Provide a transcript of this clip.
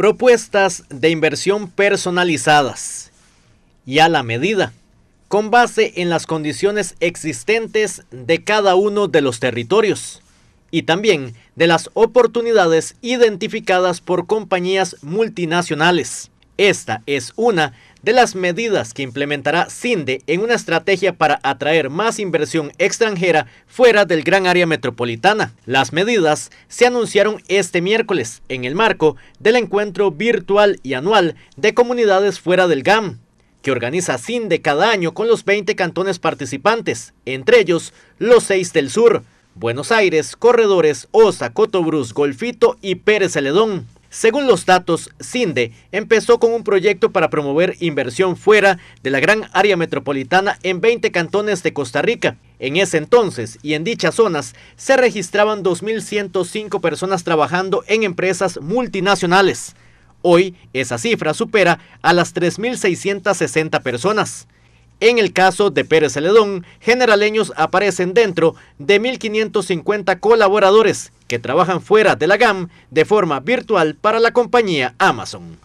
propuestas de inversión personalizadas y a la medida, con base en las condiciones existentes de cada uno de los territorios y también de las oportunidades identificadas por compañías multinacionales. Esta es una de las medidas que implementará CINDE en una estrategia para atraer más inversión extranjera fuera del gran área metropolitana. Las medidas se anunciaron este miércoles en el marco del encuentro virtual y anual de comunidades fuera del GAM que organiza CINDE cada año con los 20 cantones participantes, entre ellos los 6 del sur, Buenos Aires, Corredores, Osa, Cotobruz, Golfito y Pérez Celedón. Según los datos, CINDE empezó con un proyecto para promover inversión fuera de la gran área metropolitana en 20 cantones de Costa Rica. En ese entonces y en dichas zonas se registraban 2.105 personas trabajando en empresas multinacionales. Hoy esa cifra supera a las 3.660 personas. En el caso de Pérez Celedón, generaleños aparecen dentro de 1.550 colaboradores que trabajan fuera de la GAM de forma virtual para la compañía Amazon.